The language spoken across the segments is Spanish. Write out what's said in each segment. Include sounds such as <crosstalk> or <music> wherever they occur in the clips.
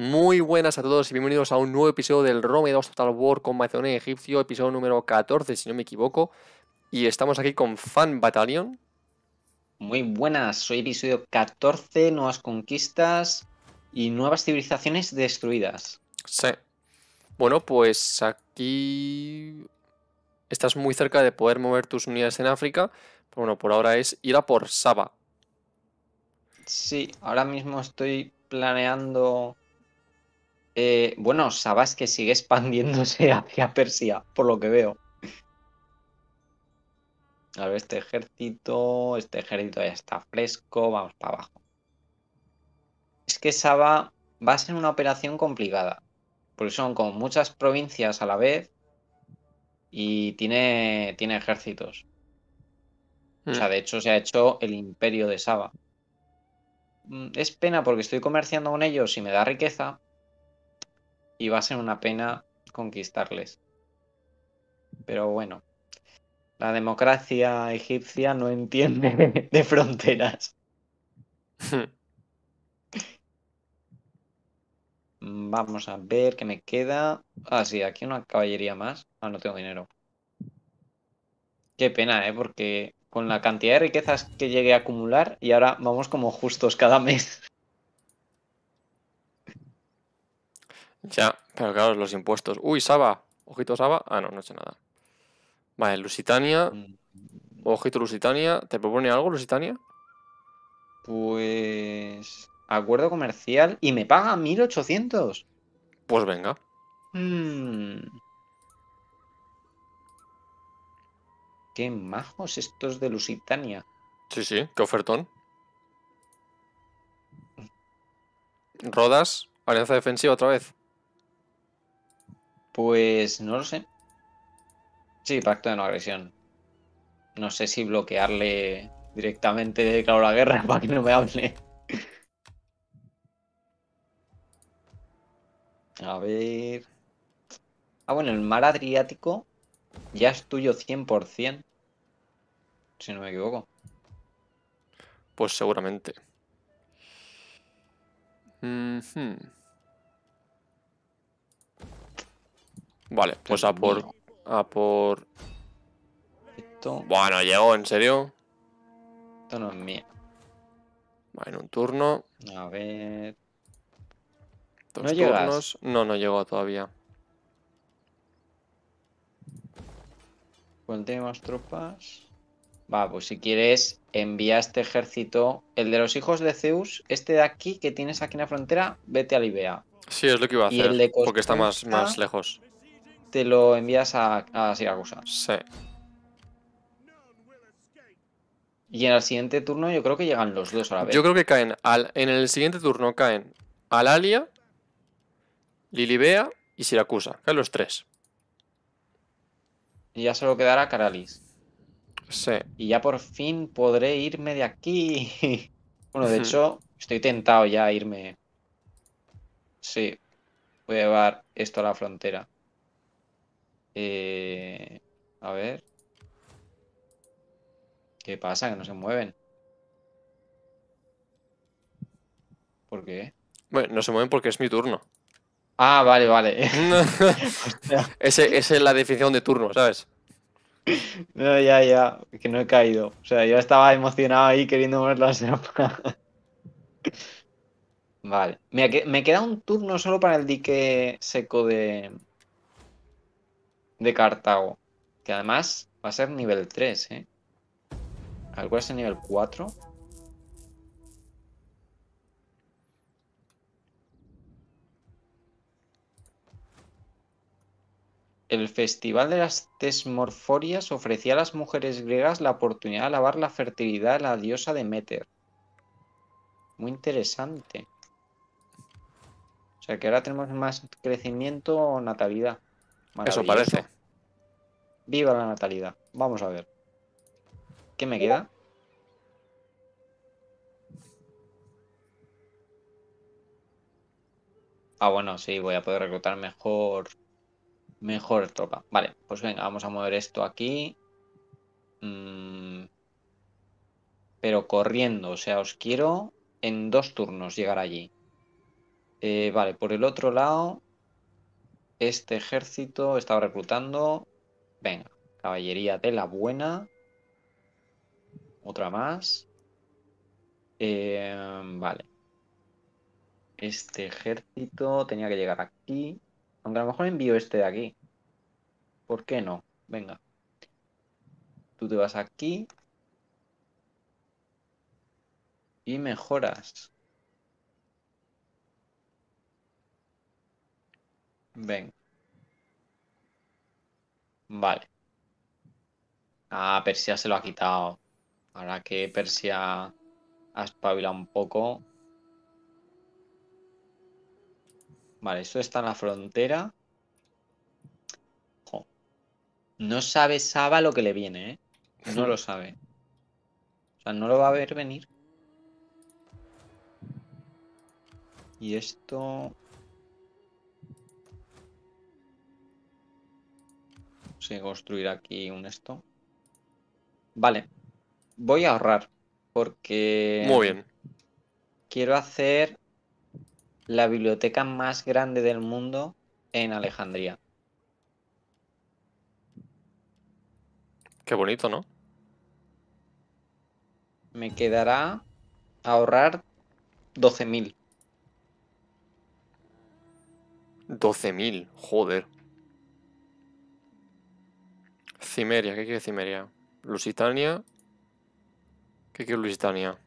Muy buenas a todos y bienvenidos a un nuevo episodio del Rome 2 Total War con Macedonia Egipcio, episodio número 14, si no me equivoco. Y estamos aquí con Fan Battalion. Muy buenas, soy episodio 14, nuevas conquistas y nuevas civilizaciones destruidas. Sí. Bueno, pues aquí estás muy cerca de poder mover tus unidades en África. Pero bueno, por ahora es ir a por Saba. Sí, ahora mismo estoy planeando eh, bueno, bueno, es que sigue expandiéndose <laughs> hacia Persia, por lo que veo. A ver, este ejército, este ejército ya está fresco, vamos para abajo. Es que Saba va a ser una operación complicada, porque son con muchas provincias a la vez y tiene, tiene ejércitos. O sea, hmm. de hecho se ha hecho el imperio de Saba. Mm, es pena porque estoy comerciando con ellos y me da riqueza, y va a ser una pena conquistarles. Pero bueno, la democracia egipcia no entiende <laughs> de fronteras. Vamos a ver qué me queda. Ah, sí, aquí una caballería más. Ah, no tengo dinero. Qué pena, ¿eh? Porque con la cantidad de riquezas que llegué a acumular y ahora vamos como justos cada mes. Ya, pero claro, los impuestos. Uy, Saba. Ojito Saba. Ah, no, no he nada. Vale, Lusitania. Mm. Ojito Lusitania. ¿Te propone algo, Lusitania? Pues... Acuerdo comercial y me paga 1800. Pues venga. Mmm. Qué majos estos de Lusitania. Sí, sí, qué ofertón. Rodas, alianza defensiva otra vez. Pues no lo sé. Sí, pacto de no agresión. No sé si bloquearle directamente de declaro la guerra <laughs> para que no me hable. A ver. Ah, bueno, el mar Adriático ya es tuyo 100%. Si no me equivoco. Pues seguramente. Vale, pues a por. A por. Bueno, llegó, ¿en serio? Esto no es mío. en un turno. A ver. ¿No No, no llegó todavía. Ponte más tropas. Va, pues si quieres, envía este ejército. El de los hijos de Zeus, este de aquí que tienes aquí en la frontera, vete a Libea. Sí, es lo que iba a hacer. el de porque está más, más lejos te lo envías a, Siracusa. Sí. Y en el siguiente turno yo creo que llegan los dos a la vez. Yo creo que caen. en el siguiente turno caen Alalia, Lilibea y Siracusa. Caen los tres. Y ya solo quedará Caralis. Sí. Y ya por fin podré irme de aquí. <laughs> bueno, de <laughs> hecho, estoy tentado ya a irme. Sí. Voy a llevar esto a la frontera. Eh, a ver. ¿Qué pasa? Que no se mueven. ¿Por qué? Bueno, no se mueven porque es mi turno. Ah, vale, vale. <laughs> <laughs> esa es la definición de turno, ¿sabes? No, ya, ya, que no he caído. O sea, yo estaba emocionado ahí queriendo mover la serpa. <laughs> vale. Mira, me queda un turno solo para el dique seco de, de Cartago. Que además va a ser nivel 3, ¿eh? ¿Al es el nivel 4? El Festival de las Tesmorforias ofrecía a las mujeres griegas la oportunidad de alabar la fertilidad de la diosa Demeter. Muy interesante. O sea que ahora tenemos más crecimiento o natalidad. Eso parece. Viva la natalidad. Vamos a ver. ¿Qué me queda? Ah, bueno, sí, voy a poder reclutar mejor. Mejor tropa. Vale, pues venga, vamos a mover esto aquí. Mm. pero corriendo, o sea, os quiero en dos turnos llegar allí. Eh, vale, por el otro lado este ejército estaba reclutando. Venga, caballería de la buena. Otra más. Em, vale. Este ejército tenía que llegar aquí. Aunque a lo mejor envío este de aquí. ¿Por qué no? Venga. Tú te vas aquí. Y mejoras. Ven. Vale. Ah, Persia se lo ha quitado. Ahora que Persia ha espabilado un poco. Vale, eso está en la frontera. No sabe Saba lo que le viene, ¿eh? No lo sabe. O sea, no lo va a ver venir. Y esto... Si, construir aquí un esto. Vale. Voy a ahorrar. Porque. Muy bien. Quiero hacer la biblioteca más grande del mundo en Alejandría. Qué bonito, ¿no? Me quedará ahorrar 12.000. 12.000, joder. Cimeria, ¿qué quiere Cimeria? Lusitania. ¿Qué quiere Lusitania?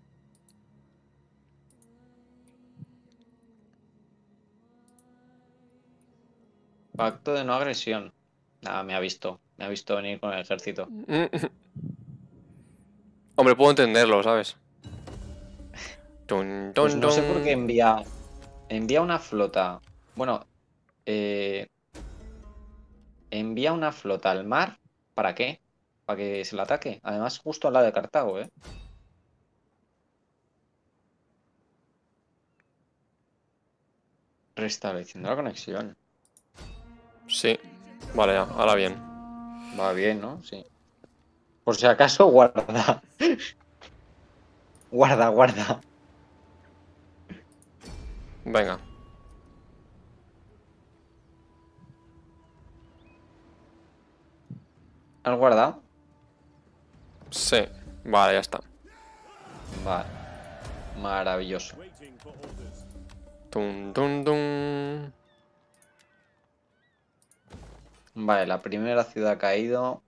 Pacto de no agresión. Nada, me ha visto. Me ha visto venir con el ejército. <laughs> Hombre, puedo entenderlo, ¿sabes? Pues no sé por qué envía. Envía una flota. Bueno, eh, envía una flota al mar ¿Para qué? Para que se la ataque. Además, justo al lado de Cartago, ¿eh? Restableciendo la conexión. Sí. Vale, ya. Ahora bien. Va bien, ¿no? Sí. Por si acaso, guarda. <laughs> guarda, guarda. Venga. ¿Has guardado? Sí, vale, ya está. Vale. Maravilloso. Vale, la primera ciudad ha caído.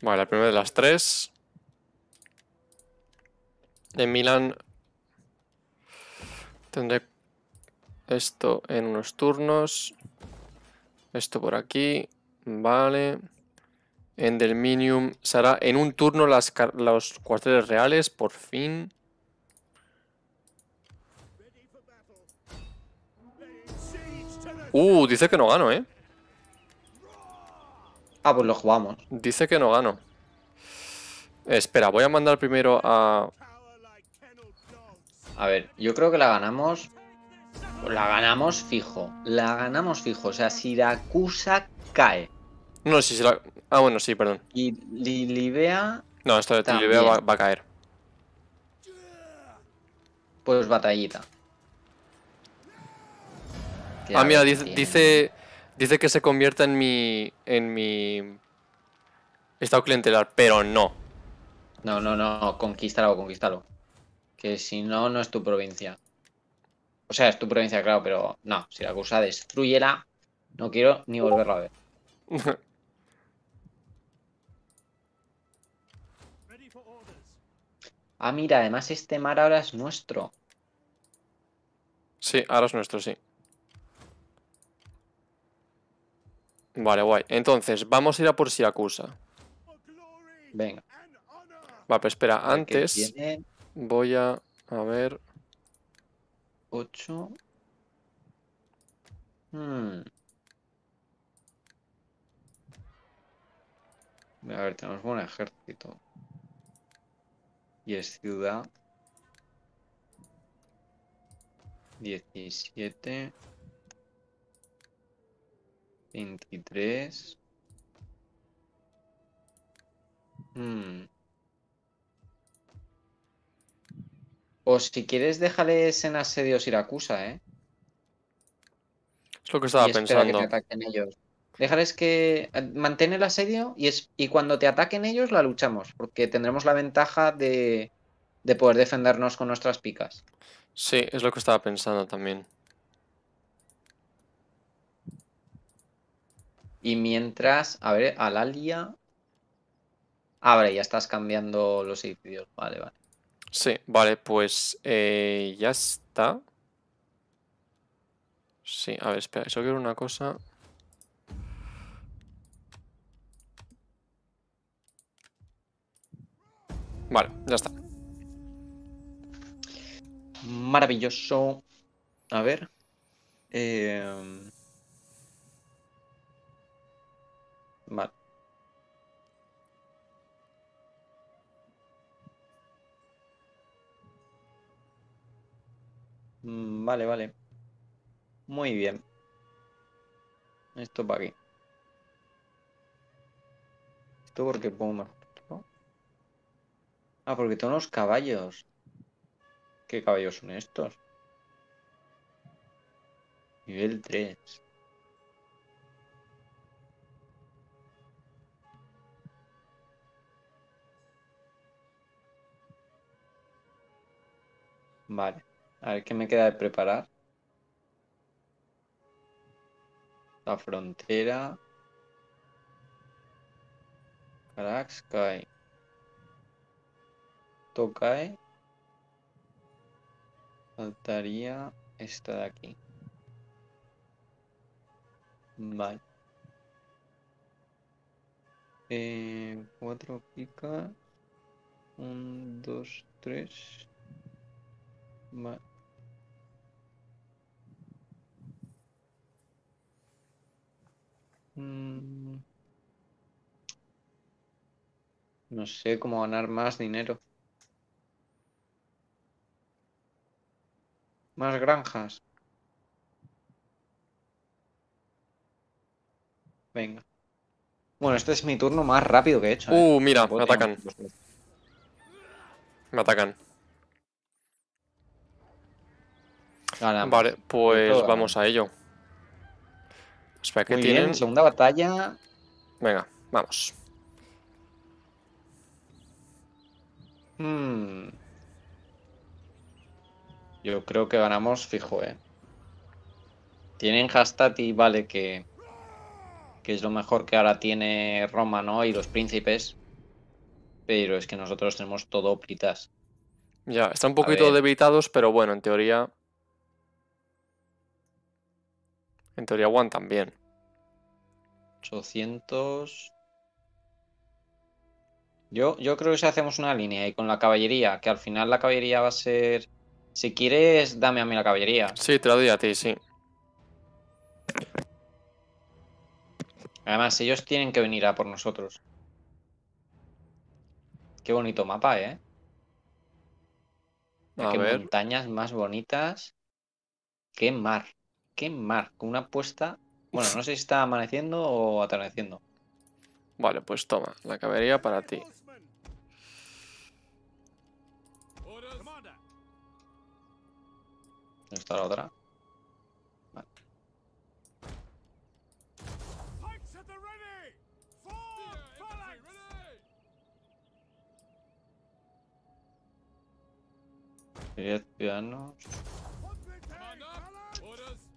Vale, la primera de las tres. En Milán tendré esto en unos turnos. Esto por aquí. Vale. En Delminium se en un turno las, los cuarteles reales, por fin. Uh, dice que no gano, ¿eh? Ah, pues lo jugamos. Dice que no gano. Espera, voy a mandar primero a a ver, yo creo que la ganamos. La ganamos fijo. La ganamos fijo. O sea, Siracusa cae. No, si Ah, bueno, sí, perdón. Y Lilibea. No, esto de Lilibea va, a caer. Pues batallita. ah, mira, dice, dice, dice. que se convierta en mi. en mi. Estado clientelar, pero no. No, no, no, conquístalo, conquístalo que si no, no es tu provincia. O sea, es tu provincia, claro, pero no, si la acusa, destruyela, no quiero ni volverlo a ver. <laughs> ah, mira, además este mar ahora es nuestro. Sí, ahora es nuestro, sí. Vale, guay. Entonces, vamos a ir a por Siracusa. Venga. Va, pero espera, antes... Voy a... ver... 8... Hmm. A ver, tenemos buen ejército. Y es ciudad. 17. 23. Hmm. O si quieres, déjales en asedio Siracusa, ¿eh? Es lo que estaba pensando. Que que eh, mantén el asedio y, es... y cuando te ataquen ellos la luchamos, porque tendremos la ventaja de... poder defendernos con nuestras picas. Sí, es lo que estaba pensando también. Y mientras, a ver, Alalia... Ah, vale, ya estás cambiando los edificios. Vale, vale. Sí, vale, pues eh, ya está. Sí, a ver, espera, eso quiero una cosa. Vale, ya está. Maravilloso. A ver. Eh, vale. Mm, vale, vale. Muy bien. Esto para aquí. Esto porque pongo más. Ah, porque todos los caballos. ¿Qué caballos son estos? Nivel 3. Vale. A ver qué me queda de preparar. La frontera. Carax cae. Tocae. Faltaría esta de aquí. Vale. Eh, cuatro pica. Un, dos, tres. Vale. Mm. No sé cómo ganar más dinero. Más granjas. Venga. Bueno, este es mi turno más rápido que he hecho. ¿eh? Uh, mira, me atacan. Me atacan. Vale, pues vamos a ello que Muy tienen? segunda batalla. Venga, vamos. Hmm. Yo creo que ganamos fijo, ¿eh? Tienen hashtag y vale que... Que es lo mejor que ahora tiene Roma, ¿no? Y los príncipes. Pero es que nosotros tenemos todo pritas Ya, están un poquito debilitados, pero bueno, en teoría En teoría One también. 800... Yo, yo creo que si hacemos una línea y con la caballería, que al final la caballería va a ser... Si quieres, dame a mí la caballería. Sí, te la doy a ti, sí. Además, ellos tienen que venir a por nosotros. Qué bonito mapa, ¿eh? A ver. montañas más bonitas. Qué mar qué mar, con una apuesta. Bueno, no sé si está amaneciendo o atardeciendo. Vale, pues toma, la cabería para ti. ¿Dónde está la otra? Vale. Ciudadanos.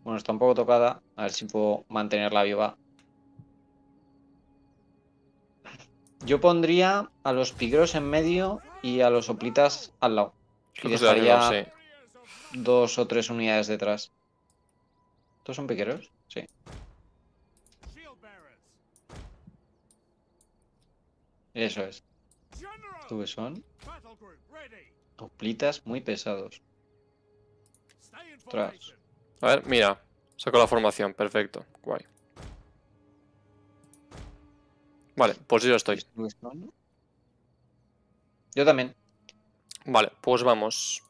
Bueno, está un poco tocada. A ver si puedo mantenerla viva. Yo pondría a los pigros en medio y a los oplitas al lado. Y dejaría dos o tres unidades detrás. ¿Estos son piqueros? Sí. Eso es. ¿Tú son? Oplitas muy pesados. A ver, mira. Saco la formación, perfecto. Guay. Vale, pues yo estoy. Yo también. Vale, pues vamos.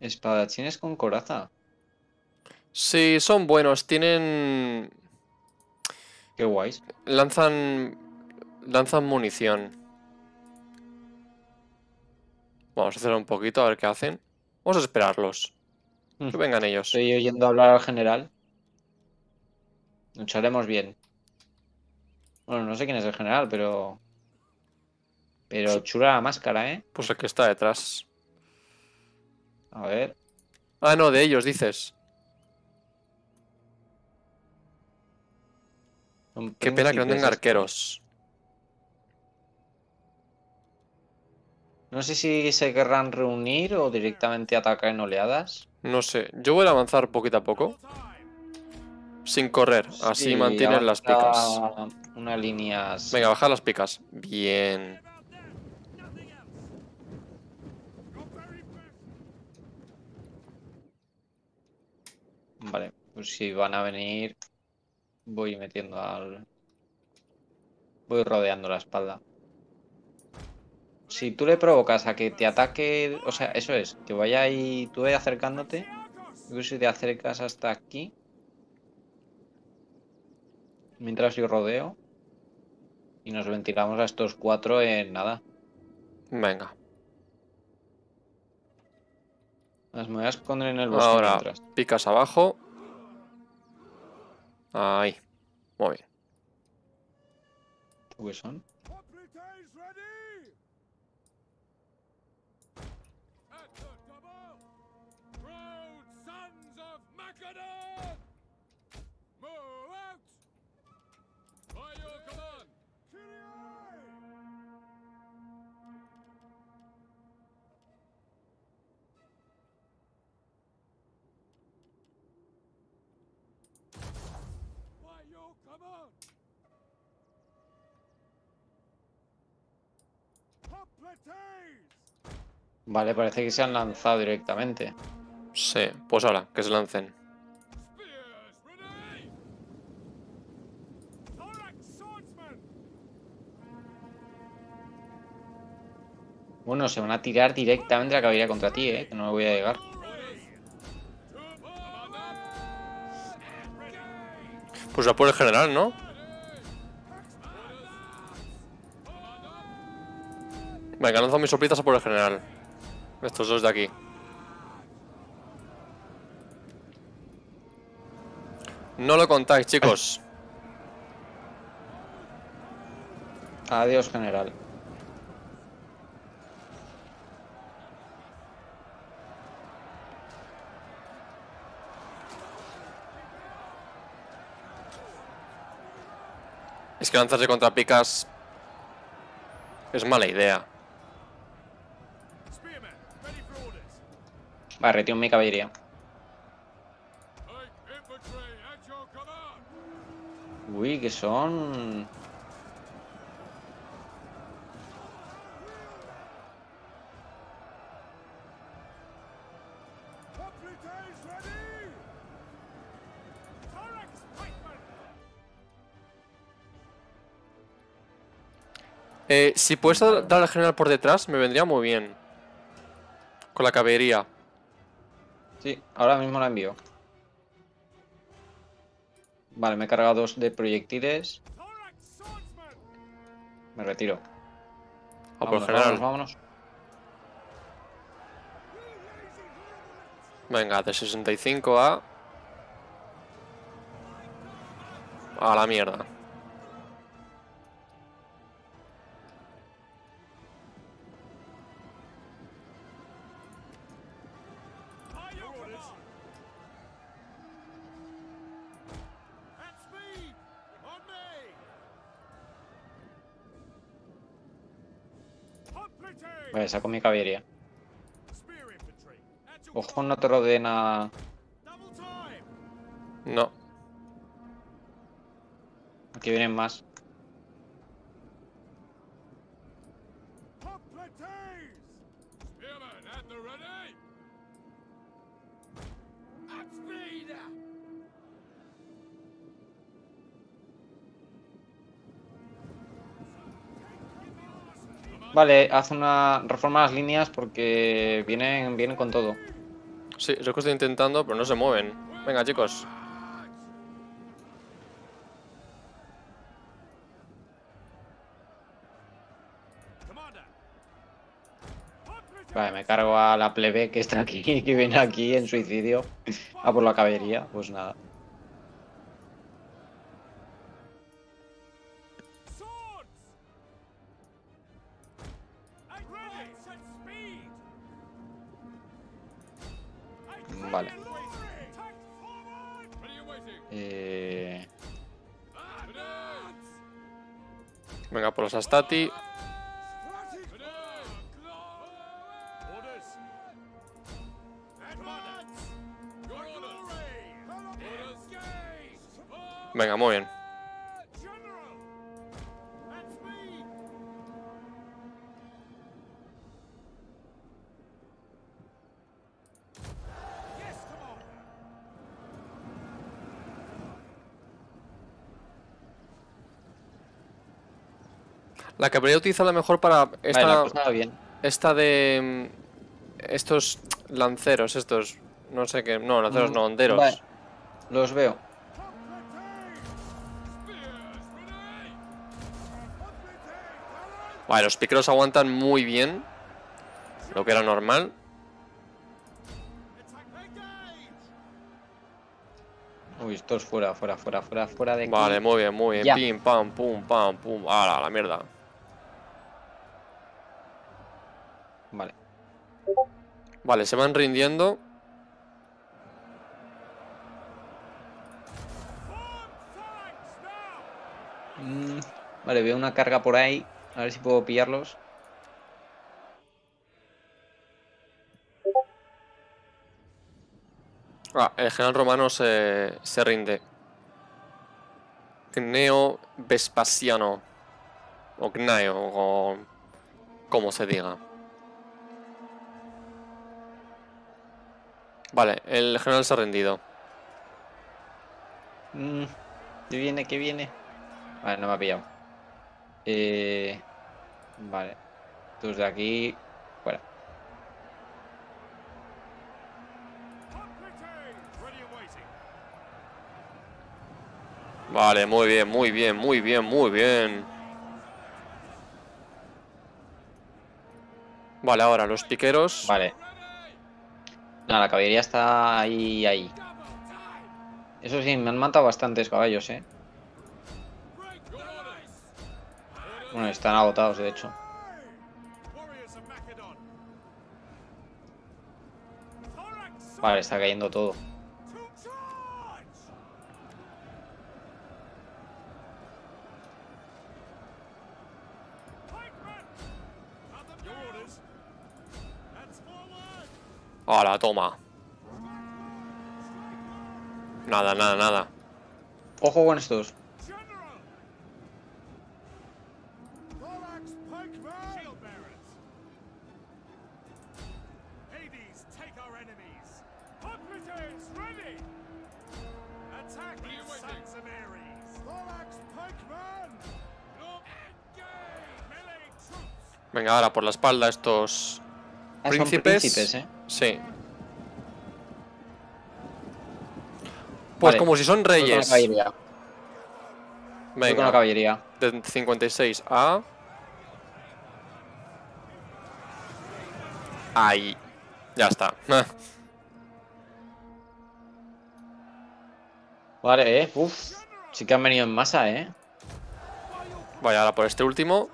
Espadachines con coraza. Sí, son buenos. Tienen... Qué guays. Lanzan... Lanzan munición. Vamos a hacer un poquito a ver qué hacen. Vamos a esperarlos. Mm. Que vengan ellos. Estoy oyendo hablar al general. Lucharemos bien. Bueno, no sé quién es el general, pero. Pero chula la máscara, ¿eh? Pues el que está detrás. A ver. Ah, no, de ellos dices. Qué pena que no tenga arqueros. No sé si se querrán reunir o directamente atacar en oleadas. No sé, yo voy a avanzar poquito a poco. Sin correr, así mantienen las picas. Una línea Venga, baja las picas. Bien. Vale, pues si van a venir, voy metiendo al... Voy rodeando la espalda si tú le provocas a que te ataque, o sea, eso es, que vaya ahí, tú vayas acercándote, incluso si te acercas hasta aquí, mientras yo rodeo, y nos ventilamos a estos cuatro en nada. Venga. Las me voy a esconder en el bosque. Ahora picas abajo. Ahí. Muy bien. ¿Tú qué son? Vale, parece que se han lanzado directamente. Sí, pues ahora, que se lancen. Bueno, se van a tirar directamente la caballería contra ti, ¿eh? Que no me voy a llegar. Pues la por el general, ¿no? Venga, lanzo mis sorpresas por el general. Estos dos de aquí. No lo contáis, chicos. Adiós, general. Es que lanzarse contra picas es mala idea. Va, un mi caballería. Uy, que son... Eh, si puedes dar al general por detrás, me vendría muy bien. Con la caballería. Sí, ahora mismo la envío. Vale, me he cargado dos de proyectiles. Me retiro. vámonos, vámonos, vámonos. Venga, de 65 a... A la mierda. Vale, saco mi caballería. Ojo, no te nada No. Aquí vienen más. vale, haz una reforma las líneas porque vienen, vienen con todo. Sí, yo que estoy intentando, pero no se mueven. Venga, chicos. Vale, me cargo a la plebe que está aquí, <laughs> que viene aquí en suicidio a por la caballería. Pues nada. Stati. Venga, muy bien. La que habría utilizado mejor para esta, pues esta de mm, estos lanceros, estos, no sé qué, no, lanceros mm, no, honderos. Los veo. Vale, los piqueros aguantan muy bien, lo que era normal. Uy, estos fuera, fuera, fuera, fuera, fuera de aquí. Vale, muy bien, muy bien. Pim, pam, pum, pam, pum. Ah, la mierda. Vale. Vale, se van rindiendo. Mm, vale, veo una carga por ahí. A ver si puedo pillarlos. Ah, el general romano se, rinde. Gneo Vespasiano. O Gnaeo, o como se diga. Vale, el general se ha rendido. Mm, ¿Qué viene? ¿Qué viene? Vale, no me ha pillado. Eh, vale. Tus de aquí, fuera. Vale, muy bien, muy bien, muy bien, muy bien. Vale, ahora los piqueros. Vale, no, la caballería está ahí, ahí. Eso sí, me han matado bastantes caballos, ¿eh? Bueno, están agotados, de hecho. Vale, está cayendo todo. A toma. Nada, nada, nada. Ojo con estos. Venga, ahora por la espalda estos ah, príncipes. Son ¿eh? Sí. Pues como si son reyes. con caballería. Venga. De 56 a... Ahí. Ya está. <laughs> vale, eh. Uf. Sí que han venido en masa, eh. Vale, ahora por este último.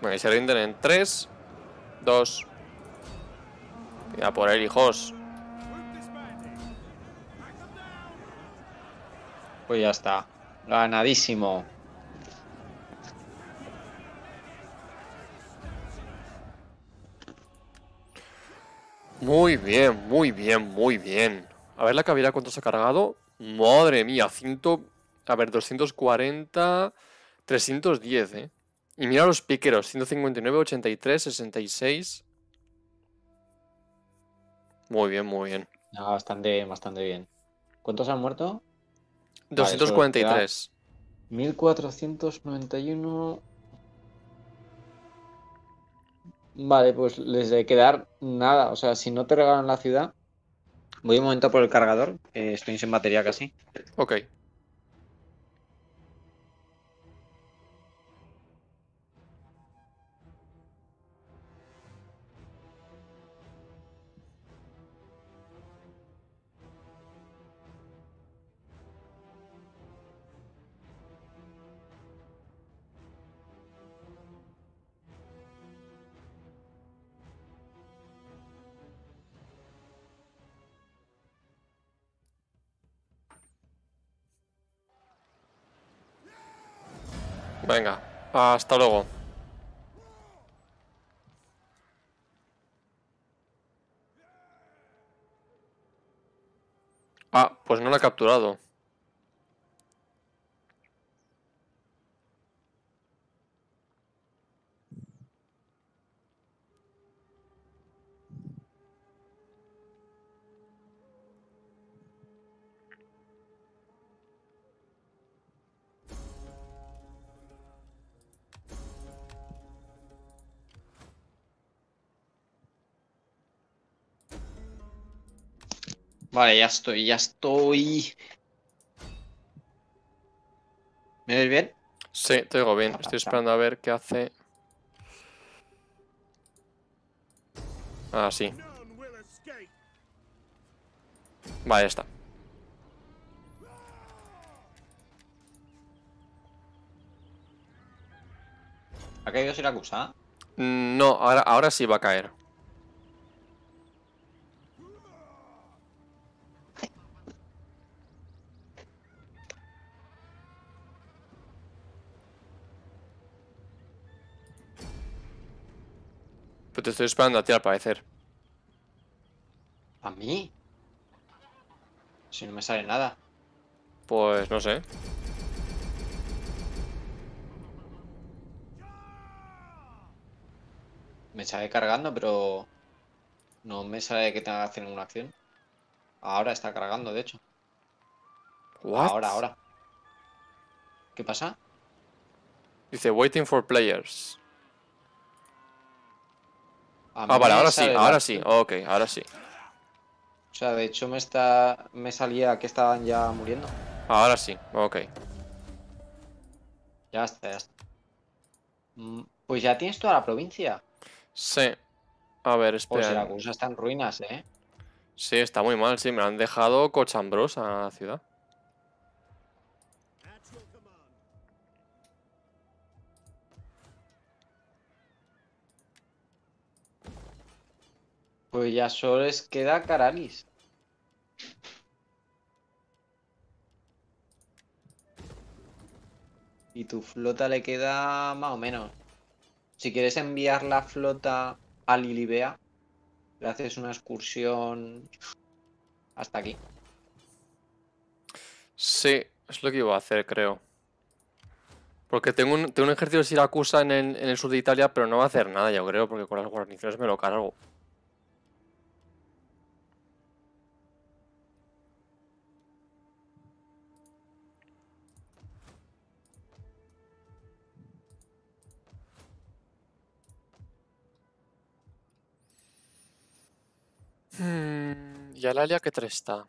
Bueno, se rinden en 3, 2. Ya por él, hijos. Pues ya está. Ganadísimo. Muy bien, muy bien, muy bien. A ver la cavidad cuánto se ha cargado. Madre mía, 100... A ver, 240... 310, ¿eh? Y mira los piqueros, 159, 83, 66. Muy bien, muy bien. Ah, bastante, bastante bien. ¿Cuántos han muerto? 243. 1491. Vale, pues les de quedar nada. O sea, si no te regalan la ciudad, voy un momento por el cargador. estoy sin batería casi. Ok. Venga, hasta luego. Ah, pues no la he capturado. Vale, ya estoy, ya estoy. ¿Me oís bien? Sí, te oigo bien. Estoy esperando a ver qué hace. Ah, sí. Vale, ya está. ¿Ha caído Siracusa? Mm, no, ahora, ahora sí va a caer. te estoy esperando a ti al parecer. ¿A mí? Si no me sale nada. Pues no sé. Me sale cargando, pero... No me sale que tenga que hacer ninguna acción. Ahora está cargando, de hecho. What? Ahora, ahora. ¿Qué pasa? Dice, waiting for players ah, vale, ahora sí, ahora sí, ok, ahora sí. O sea, de hecho me está. me salía que estaban ya muriendo. Ahora sí, ok. Ya está, ya está. Mm, pues ya tienes toda la provincia. Sí. A ver, espera. Pues Siracusa está en ruinas, ¿eh? Sí, está muy mal, sí. Me han dejado cochambrosa la ciudad. Pues ya solo les queda Caralis. Y tu flota le queda más o menos. Si quieres enviar la flota a Lilibea, le haces una excursión hasta aquí. Sí, es lo que iba a hacer, creo. Porque tengo un, tengo un ejército de Siracusa en el, en el sur de Italia, pero no va a hacer nada, yo creo, porque con las guarniciones me lo cargo. Mm, y Alalia área que está.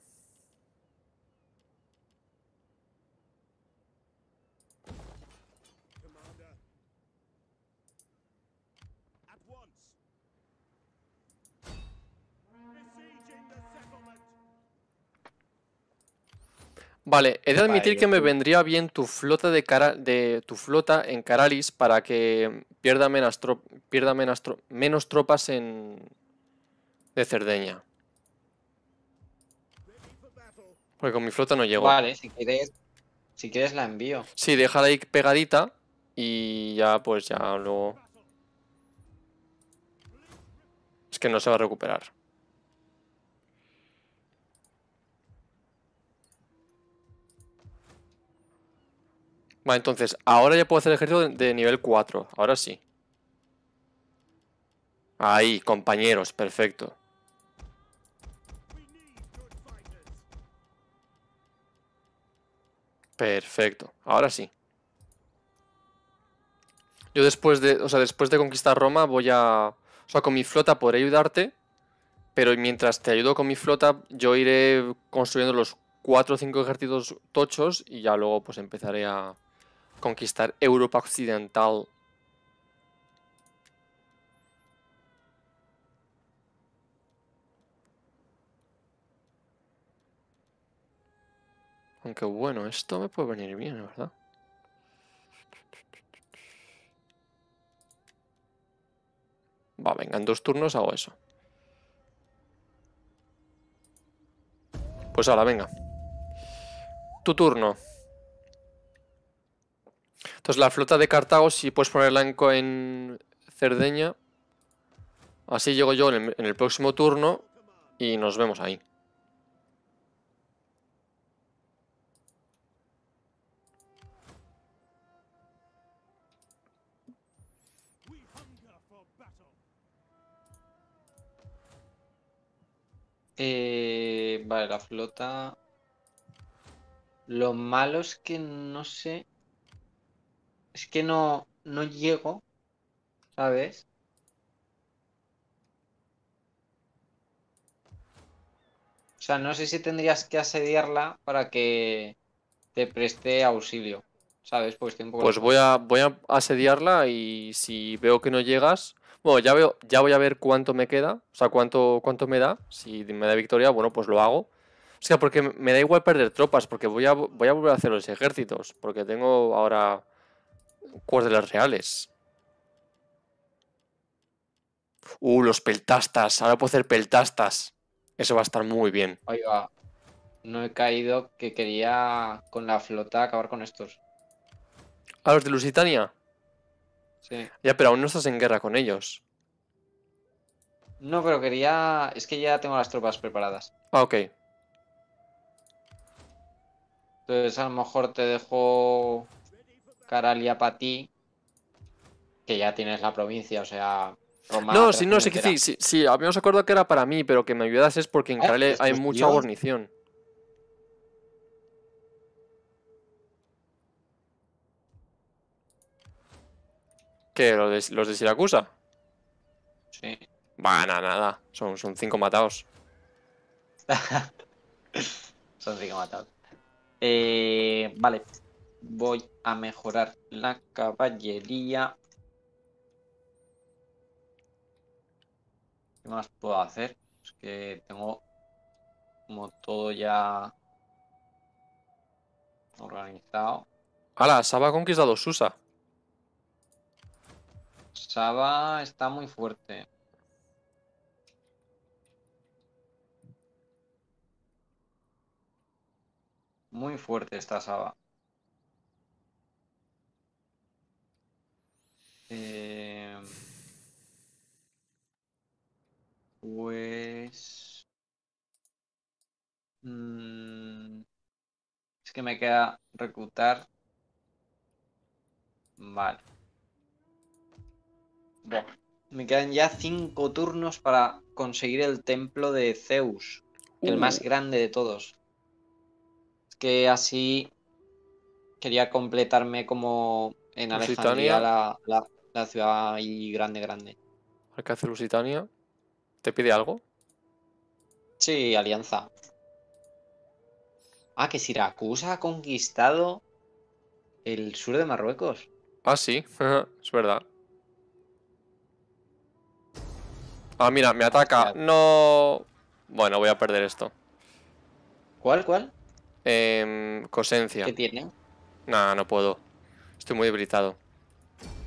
Vale, he de admitir que me vendría bien tu flota de, cara de tu flota en Caralis para que pierda menos, menos tropas en, de Cerdeña. Porque con mi flota no llego. Vale, si quieres, si quieres la envío. Sí, déjala ahí pegadita y ya pues ya luego... Es que no se va a recuperar. Vale, entonces, ahora ya puedo hacer el ejército de nivel 4. Ahora sí. Ahí, compañeros, perfecto. Perfecto, ahora sí. Yo después de, o sea, después de conquistar Roma voy a... O sea, con mi flota podré ayudarte, pero mientras te ayudo con mi flota, yo iré construyendo los 4 o cinco ejércitos tochos y ya luego pues empezaré a conquistar Europa Occidental Aunque bueno, esto me puede venir bien, ¿verdad? Va, venga, en dos turnos hago eso. Pues ahora, venga. Tu turno. Entonces la flota de Cartago, si puedes ponerla en, en Cerdeña. Así llego yo en el próximo turno y nos vemos ahí. Eh, vale, la flota. Lo malo es que no sé. Es que no, no llego, ¿sabes? O sea, no sé si tendrías que asediarla para que te preste auxilio, ¿sabes? Pues, tiempo pues voy, a, voy a asediarla y si veo que no llegas, bueno, ya veo, ya voy a ver cuánto me queda, o sea, cuánto, cuánto me da. Si me da victoria, bueno, pues lo hago. O sea, porque me da igual perder tropas, porque voy a, voy a volver a hacer los ejércitos, porque tengo ahora las reales. Uh, los peltastas, ahora puedo hacer peltastas. Eso va a estar muy bien. Oiga, no he caído que quería con la flota acabar con estos. ¿A los de Lusitania? Ya, pero aún no estás en guerra con ellos. No, pero quería... Es que ya tengo las tropas preparadas. Ah, ok. Entonces a lo mejor te dejo Caralia para ti, que ya tienes la provincia, o sea... no, sí, no, sí, sí, sí, habíamos acordado que era para mí, pero que me ayudas es porque en Caralia ah, hay mucha guarnición. ¿Qué? ¿Los de, los Siracusa? Sí. Va, a nada. Son, cinco matados. <laughs> son cinco matados. Eh, vale. Voy a mejorar la caballería. ¿Qué más puedo hacer? Es que tengo como todo ya organizado. ¡Hala! Saba ha conquistado Susa. Saba está muy fuerte. Muy fuerte está Saba. Eh, pues... Mm, es que me queda reclutar. Vale. Me quedan ya cinco turnos para conseguir el templo de Zeus, el más grande de todos. Que así quería completarme como en Alejandría la, ciudad grande, grande. Hay que Lusitania. ¿Te pide algo? Sí, alianza. Ah, que Siracusa ha conquistado el sur de Marruecos. Ah, sí, <laughs> es verdad. Ah, mira, me ataca. No... Bueno, voy a perder esto. ¿Cuál, cuál? Em, cosencia. ¿Qué tiene? Nah, no puedo. Estoy muy debilitado.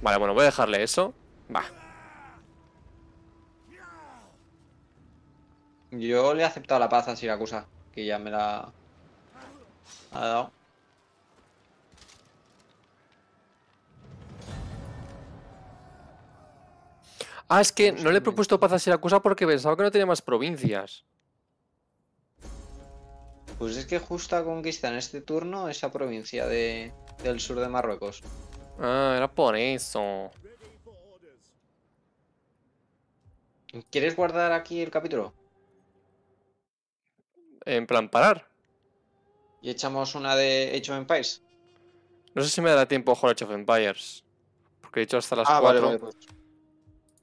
Vale, bueno, voy a dejarle eso. Va. Yo le he aceptado la paz a Siracusa, que ya me la ha dado. Ah, es que pues no le he propuesto paz a Siracusa porque pensaba que no tenía más provincias. Pues es que justo conquista en este turno esa provincia del sur de Marruecos. Ah, era por eso. ¿Quieres guardar aquí el capítulo? En plan, parar. ¿Y echamos una de Age of Empires? No sé si me da tiempo a jugar Age of Empires. Porque he hecho hasta las ah, pues.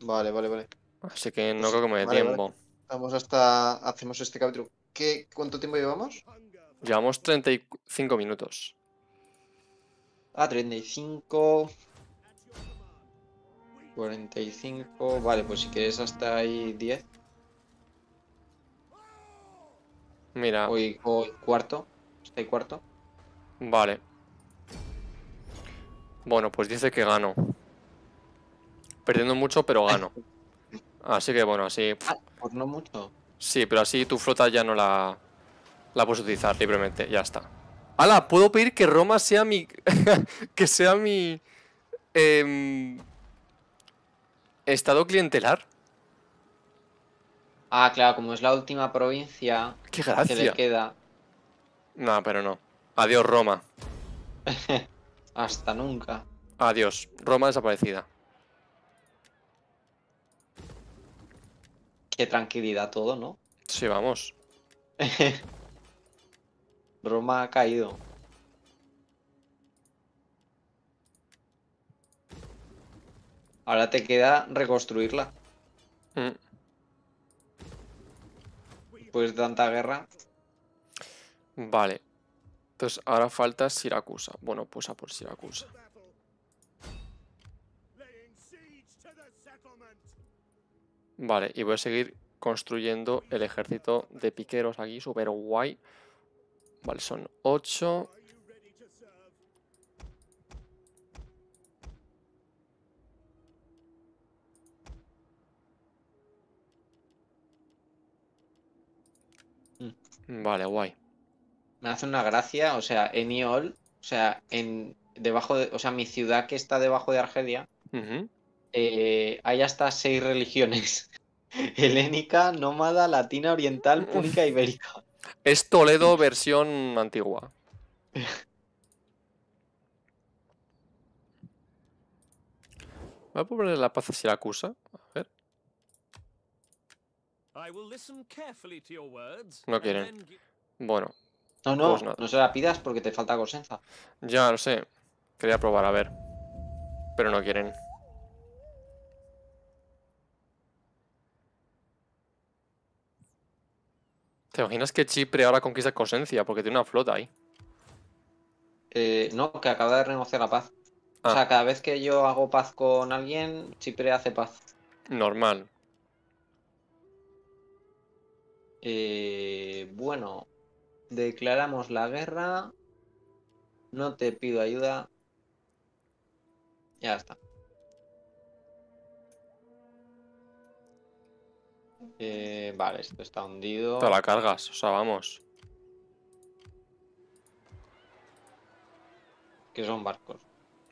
Vale, vale, vale. Así que no creo que me dé tiempo. Vamos hasta. Hacemos este capítulo. ¿Qué... ¿Cuánto tiempo llevamos? Llevamos 35 minutos. Ah, 35. 45. Vale, pues si quieres hasta ahí 10. Mira. Hoy, cuarto. Hasta ahí cuarto. Vale. Bueno, pues dice que gano perdiendo mucho, pero gano. Así que bueno, así. Por ah, pues no mucho. Sí, pero así tu flota ya no la. La puedes utilizar libremente, ya está. ¡Hala! ¿Puedo pedir que Roma sea mi. <laughs> que sea mi. Em, estado clientelar? Ah, claro, como es la última provincia. ¡Qué gracia! Que le queda. No, pero no. Adiós, Roma. <laughs> Hasta nunca. Adiós. Roma desaparecida. tranquilidad todo, ¿no? Sí, vamos. broma <laughs> ha caído. Ahora te queda reconstruirla. Pues tanta guerra. Vale. Entonces ahora falta Siracusa. Bueno, pues a por Siracusa. Vale, y voy a seguir construyendo el ejército de piqueros aquí, súper guay. Vale, son 8. Mm. Vale, guay. Me hace una gracia, o sea, en Iol, o sea, en debajo de, o sea, mi ciudad que está debajo de Argelia, eh, hay hasta seis religiones. <laughs> Helénica, nómada, latina, oriental, púnica, ibérica. Es Toledo versión antigua. Voy a poner la paz a Siracusa. A ver. No quieren. Bueno. No, no, pues no se la pidas porque te falta cosenza. Ya, lo sé. Quería probar, a ver. Pero no quieren. ¿Te imaginas que Chipre ahora conquista Cosencia? Porque tiene una flota ahí. Eh, no, que acaba de renunciar la paz. O sea, ah. cada vez que yo hago paz con alguien, Chipre hace paz. Normal. Eh, bueno, declaramos la guerra. No te pido ayuda. Ya está. Eh, vale, esto está hundido. Te la cargas, o sea, vamos. Que son barcos.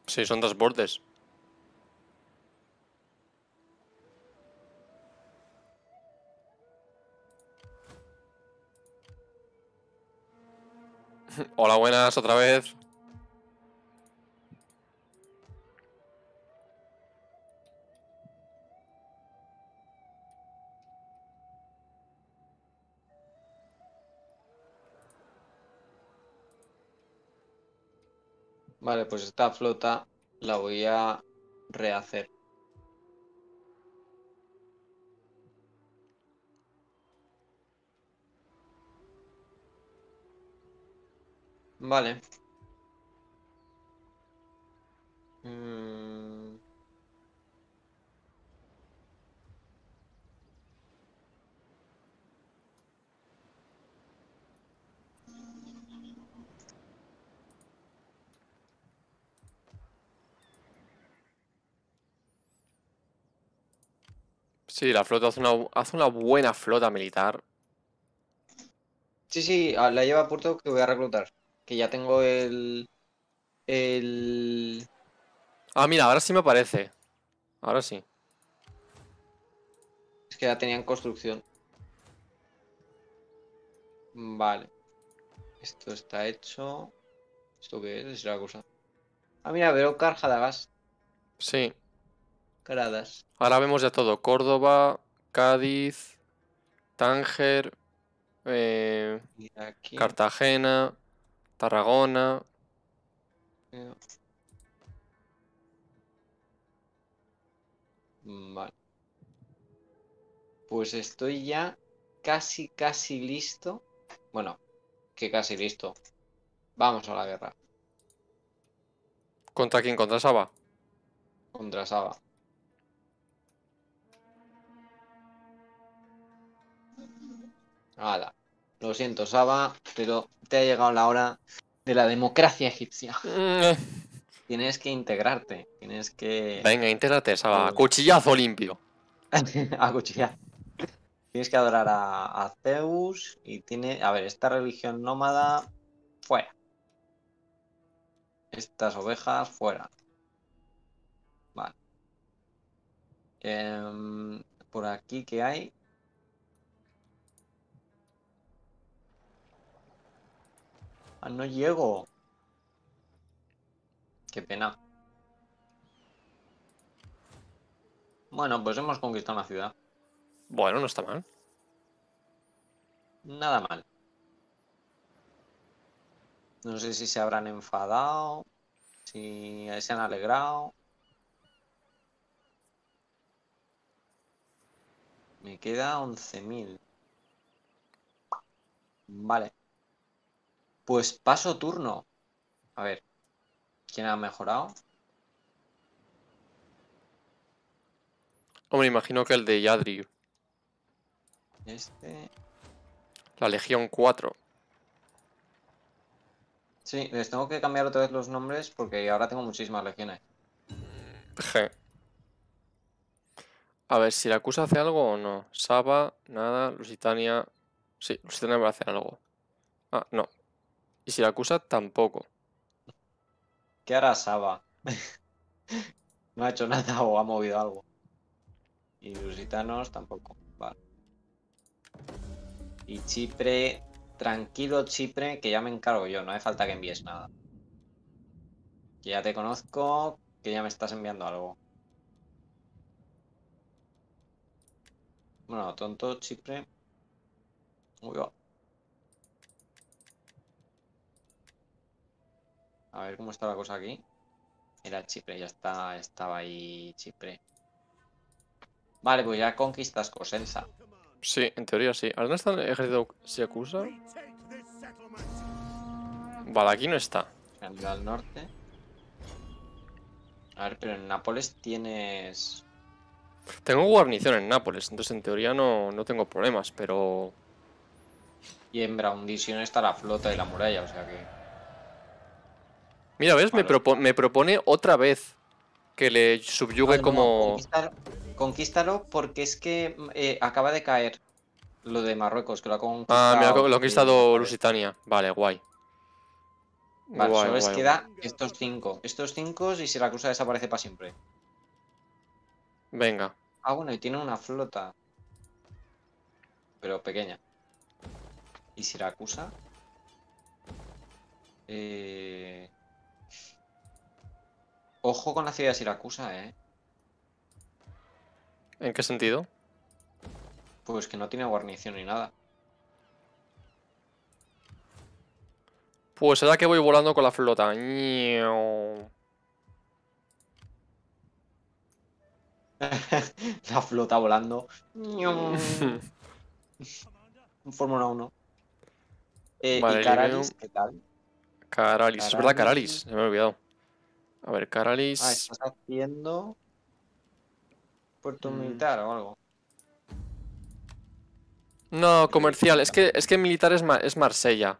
Sí, son transportes. <laughs> Hola, buenas, otra vez. Vale, pues esta flota la voy a rehacer. Vale. Mm, Sí, la flota hace una, buena flota militar. Sí, sí, ah, la lleva a puerto que voy a reclutar. Que ya tengo el. El. Ah, mira, ahora sí me parece. Ahora sí. Es que ya tenían construcción. Vale. Esto está hecho. ¿Esto qué es? Es la cosa. Ah, mira, veo carga de gas. Sí. Caradas. Ahora vemos ya todo. Córdoba, Cádiz, Tánger, eh, Cartagena, Tarragona. Vale. Pues estoy ya casi, casi listo. Bueno, que casi listo. Vamos a la guerra. ¿Contra quién? ¿Contra Saba? Contra Saba. Lo siento, Saba, pero te ha llegado la hora de la democracia egipcia. Mm. tienes que integrarte, tienes que... Venga, intégrate, Saba. Cuchillazo limpio. <laughs> a cuchillazo. Tienes que adorar a, Zeus y tiene... A ver, esta religión nómada, fuera. Estas ovejas, fuera. Vale. Em, por aquí, ¿qué hay? Ah, no llego. Qué pena. Bueno, pues hemos conquistado una ciudad. Bueno, no está mal. Nada mal. No sé si se habrán enfadado, si se han alegrado. Me queda 11.000. Vale. Pues paso turno. A ver, ¿quién ha mejorado? Hombre, imagino que el de Yadri. Este. La Legión 4. Sí, les tengo que cambiar otra vez los nombres porque ahora tengo muchísimas legiones. G A ver, si la Cusa hace algo o no. Saba, nada, Lusitania. Sí, Lusitania va a hacer algo. Ah, no, y si la acusa tampoco. ¿Qué hará Saba? <laughs> no ha hecho nada o ha movido algo. Y Lusitanos tampoco. Vale. Y Chipre. Tranquilo, Chipre, que ya me encargo yo. No hace falta que envíes nada. Que ya te conozco, que ya me estás enviando algo. Bueno, tonto, Chipre. Uy, va. A ver cómo está la cosa aquí. Era Chipre, ya está, estaba ahí Chipre. Vale, pues ya conquistas Cosenza. Sí, en teoría sí. ¿Ahora no está el ejército acusa? Vale, aquí no está. al norte. A ver, pero en Nápoles tienes... Tengo guarnición en Nápoles, entonces en teoría no, no tengo problemas, pero... Y en Brandisión está la flota y la muralla, o sea que... Mira, ¿ves? Me, propone otra vez que le subyugue como... conquístalo porque es que mm, eh, acaba de caer lo de Marruecos, que lo ha conquistado... Ah, me ha conquistado Lusitania. Vale, guay. Vale, solo les queda estos cinco. Estos cinco y si la desaparece para siempre. Venga. Ah, bueno, y tiene una flota. Pero pequeña. ¿Y Siracusa? Eh... Ojo con la ciudad de Siracusa, ¿eh? ¿En qué sentido? Pues que no tiene guarnición ni nada. Pues será que voy volando con la flota. <laughs> la flota volando. <laughs> Fórmula 1. Eh, ¿Y Caralis qué tal? Caralis, es verdad, Caralis, se me he olvidado. A ver, Caralis. Ah, estás haciendo. Puerto mm. militar o algo. No, comercial. Es que, es que militar es, Marsella.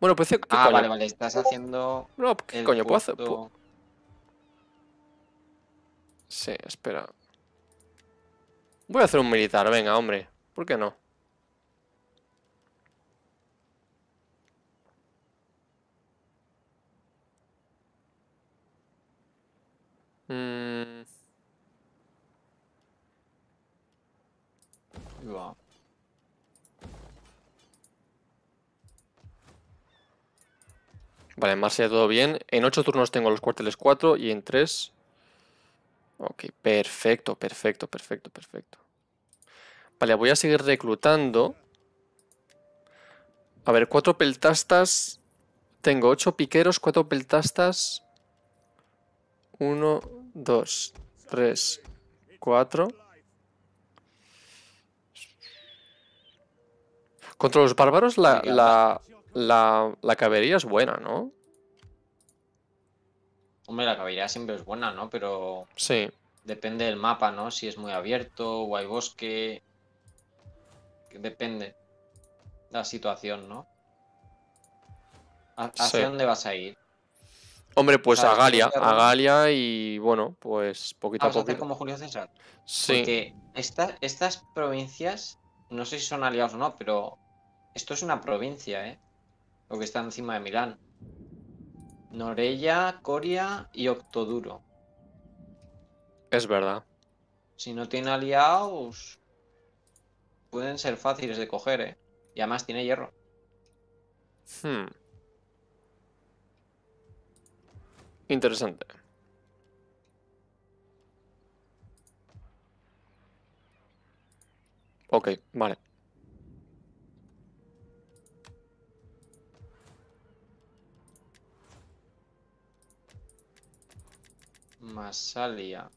Bueno, pues. ah, vale, vale. Estás haciendo. No, ¿qué coño? ¿Puedo hacer? Sí, espera. Voy a hacer un militar, venga, hombre. ¿Por qué no? Mm. Uah. Vale, en todo bien. En 8 turnos tengo los cuarteles 4 y en 3... Ok, perfecto, perfecto, perfecto, perfecto. Vale, voy a seguir reclutando. A ver, 4 peltastas... Tengo 8 piqueros, 4 peltastas... 1, Dos, tres, cuatro Contra los bárbaros la, la, la, caballería es buena, ¿no? Hombre, la caballería siempre es buena, ¿no? Pero. Sí. Depende del mapa, ¿no? Si es muy abierto o hay bosque. Depende. la situación, ¿no? ¿Hacia dónde vas a ir? Hombre, pues a Galia, a Galia y bueno, pues poquito a poquito. como Julio César. Sí. Porque estas provincias, no sé si son aliados o no, pero esto es una provincia, ¿eh? Lo que está encima de Milán. Norella, Coria y Octoduro. Es verdad. Si no tiene aliados, pueden ser fáciles de coger, ¿eh? Y además tiene hierro. Hmm. Interesante. Ok, vale. Masalia.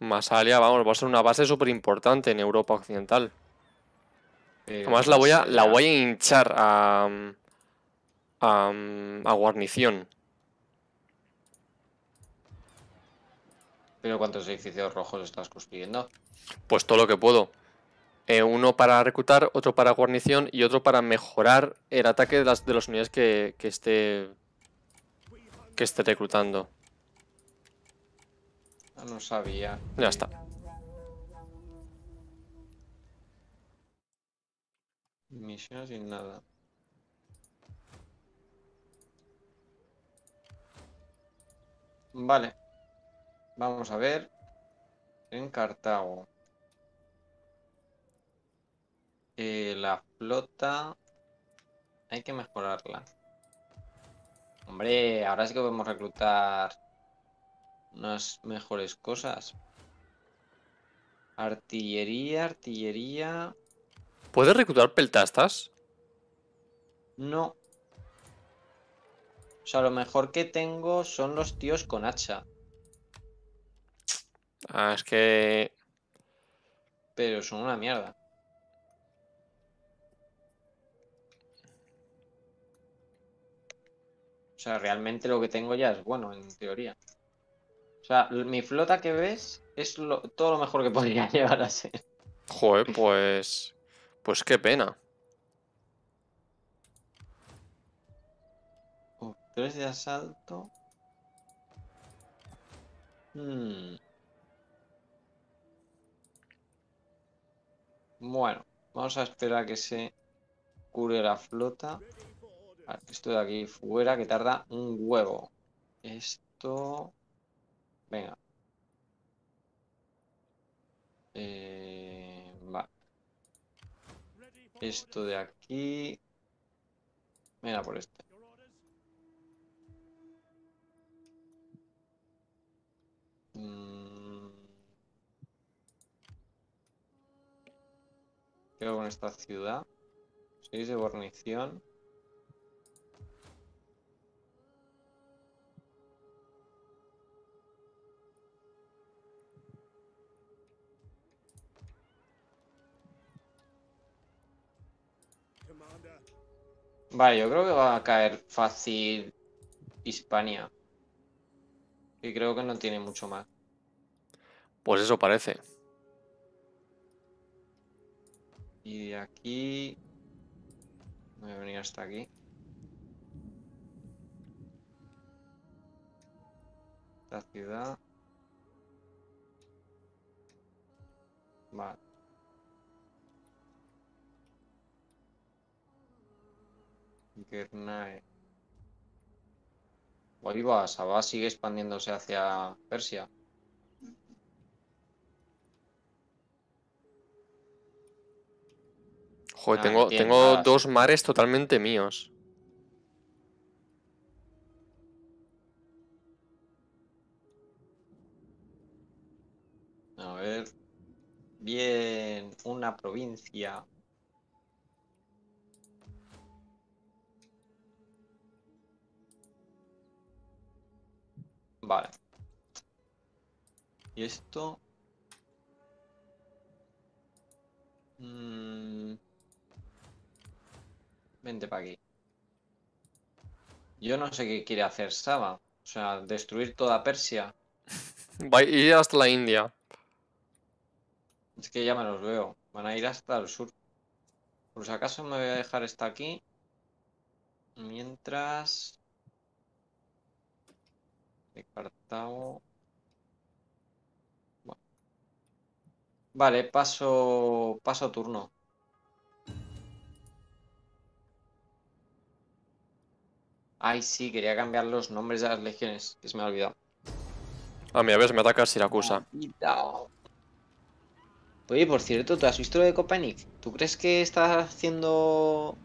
Masalia, vamos, va a ser una base súper importante en Europa Occidental. Eh, Además la voy a, la voy a hinchar a, a, guarnición. ¿Pero cuántos edificios rojos estás construyendo? Pues todo lo que puedo. Eh, uno para reclutar, otro para guarnición y otro para mejorar el ataque de las, de unidades que, que esté que esté reclutando. No sabía. Ya está. Misión sin nada. Vale. Vamos a ver. En Cartago. Eh, la flota... Hay que mejorarla. Hombre, ahora sí que podemos reclutar unas mejores cosas. Artillería, artillería... ¿Puedes reclutar peltastas? No. O sea, lo mejor que tengo son los tíos con hacha. Ah, es que... Pero son una mierda. O sea, realmente lo que tengo ya es bueno, en teoría. O sea, mi flota que ves es todo lo mejor que podría <laughs> llevar a ser. Joder, pues... Pues qué pena. tres de asalto. Hmm. Bueno, vamos a esperar a que se cure la flota. esto de aquí fuera, que tarda un huevo. Esto... Venga. Eh... Esto de aquí. Mira por este. hago mm. con esta ciudad. 6 de guarnición. Vale, yo creo que va a caer fácil Hispania. Y creo que no tiene mucho más. Pues eso parece. Y de aquí... Voy a venir hasta aquí. La ciudad. Vale. Gernay, sigue expandiéndose hacia Persia. Joder, tengo, tengo dos mares totalmente míos. A ver. Bien, una provincia. Vale. Y esto... Mm. Vente para aquí. Yo no sé qué quiere hacer Saba. O sea, destruir toda Persia. <laughs> Va a ir hasta la India. Es que ya me los veo. Van a ir hasta el sur. Por si acaso me voy a dejar esta aquí. Mientras... Vale, paso, paso turno. Ay, sí, quería cambiar los nombres de las legiones, que se me ha olvidado. Ah, mira, ves, me ataca Siracusa. Oye, por cierto, ¿tú has visto lo de Copanic? ¿Tú crees que está haciendo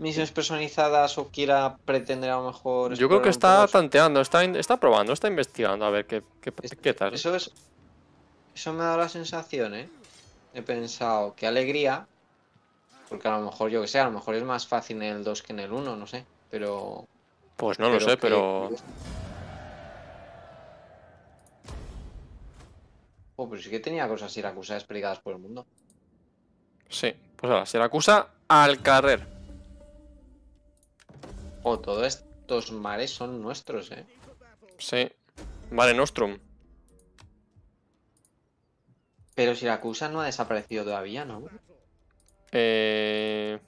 misiones personalizadas o quiera pretender a lo mejor... Yo creo que está tanteando, está, está probando, está investigando a ver qué, qué, tal. Eso, es, eso me ha dado la sensación, ¿eh? He pensado, qué alegría, porque a lo mejor, yo que sé, a lo mejor es más fácil en el 2 que en el 1, no sé, pero... Pues no lo sé, pero... Oh, pero sí que tenía cosas acusa explicadas por el mundo. Sí, pues ahora, Siracusa al carrer. O oh, todos estos mares son nuestros, ¿eh? Sí. Vale, Nostrum. Pero Siracusa no ha desaparecido todavía, ¿no? Eh...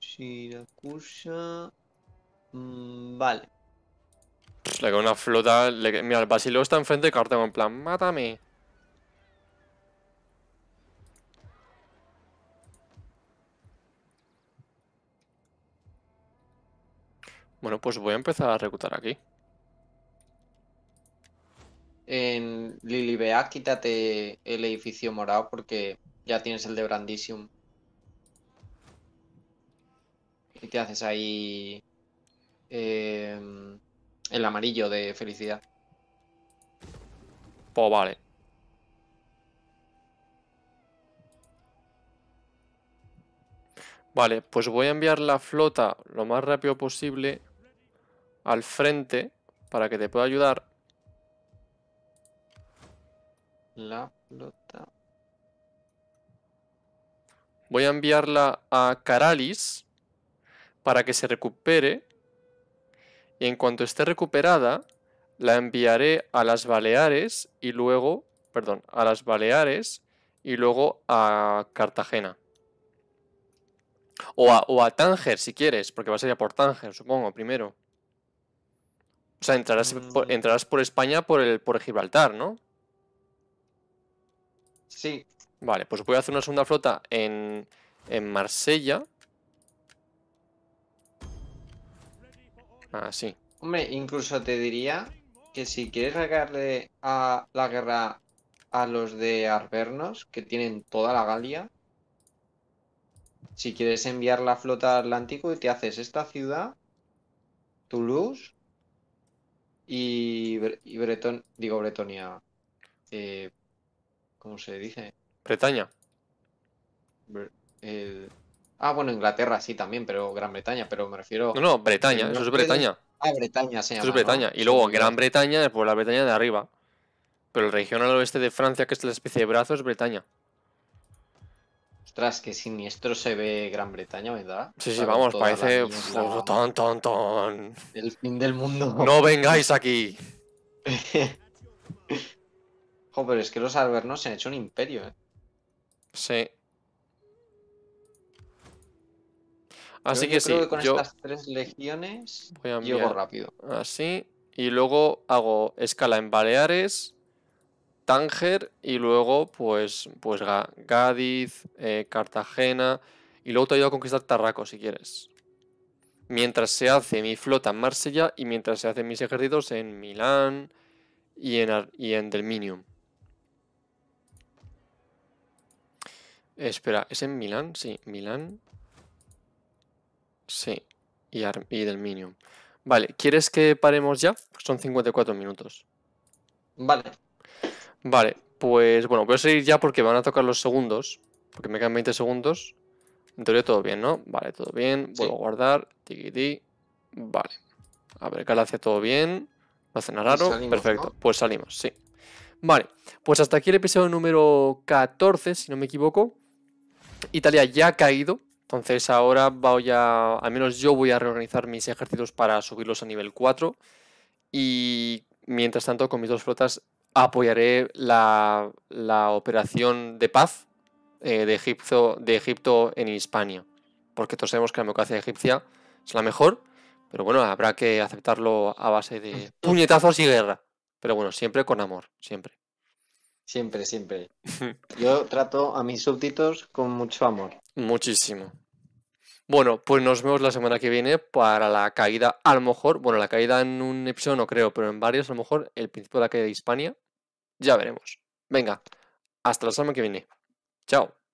Siracusa... Mm, vale. le queda una flota... Mira, el está enfrente de Cartago en plan, mátame. Bueno, pues voy a empezar a reclutar aquí. En Lilibea quítate el edificio morado porque ya tienes el de Brandisium. Y te haces ahí eh, el amarillo de felicidad. Pues vale. Vale, pues voy a enviar la flota lo más rápido posible al frente para que te pueda ayudar. La flota. Voy a enviarla a Caralis para que se recupere. Y en cuanto esté recuperada, la enviaré a las Baleares y luego, perdón, a las Baleares y luego a Cartagena. O a, o Tánger, si quieres, porque vas a ir a por Tánger, supongo, primero. O sea, entrarás, por, mm. entrarás por España por el por Gibraltar, ¿no? Sí. Vale, pues voy a hacer una segunda flota en, en Marsella. Ah, sí Hombre, incluso te diría que si quieres regarle a la guerra a los de Arvernos, que tienen toda la Galia, si quieres enviar la flota al Atlántico y te haces esta ciudad, Toulouse, y, Breton digo Bretonia. Eh, ¿Cómo se dice? Bretaña. Ah, bueno, Inglaterra sí también, pero Gran Bretaña, pero me refiero. No, no, Bretaña, eso es Bretaña. Ah, Bretaña, se llama, Eso es Bretaña. Y luego Gran Bretaña, después pues la Bretaña de arriba. Pero el región al oeste de Francia, que es la especie de brazo, es Bretaña. Ostras, qué siniestro se ve Gran Bretaña, ¿verdad? Sí, sí, vamos, parece. ton, ton, ton. El fin del mundo. ¡No vengáis aquí! <laughs> jo, pero es que los albernos se han hecho un imperio, ¿eh? Sí. Así que yo sí. Creo que con estas tres legiones Voy a llego rápido. Así. Y luego hago escala en Baleares. Tánger y luego pues, pues eh, Cartagena y luego te ayudo a conquistar Tarraco si quieres. Mientras se hace mi flota en Marsella y mientras se hacen mis ejércitos en Milán y en, y en Delminium. Espera, ¿es en Milán? Sí, Milán. Sí, y, y Delminium. Vale, ¿quieres que paremos ya? Son 54 minutos. Vale. Vale, pues bueno, voy a seguir ya porque van a tocar los segundos. Porque me quedan 20 segundos. En teoría todo bien, ¿no? Vale, todo bien. Vuelvo a guardar. Tiki-tiki. Vale. A ver, hace todo bien. Pues no hace nada raro. Perfecto. Pues salimos, sí. Vale, pues hasta aquí el episodio número 14, si no me equivoco. Italia ya ha caído. Entonces ahora voy a, al menos yo voy a reorganizar mis ejércitos para subirlos a nivel 4. Y mientras tanto, con mis dos flotas apoyaré la, operación de paz eh, de, Egipto, de Egipto en Hispania, porque todos sabemos que la democracia egipcia es la mejor, pero bueno, habrá que aceptarlo a base de puñetazos y guerra, pero bueno, siempre con amor, siempre. Siempre, siempre. <laughs> Yo trato a mis súbditos con mucho amor. Muchísimo. Bueno, pues nos vemos la semana que viene para la caída, a lo mejor, bueno, la caída en un episodio no creo, pero en varios, a lo mejor, el principio de la caída de Hispania ya veremos. Venga, hasta la semana que viene. Chao.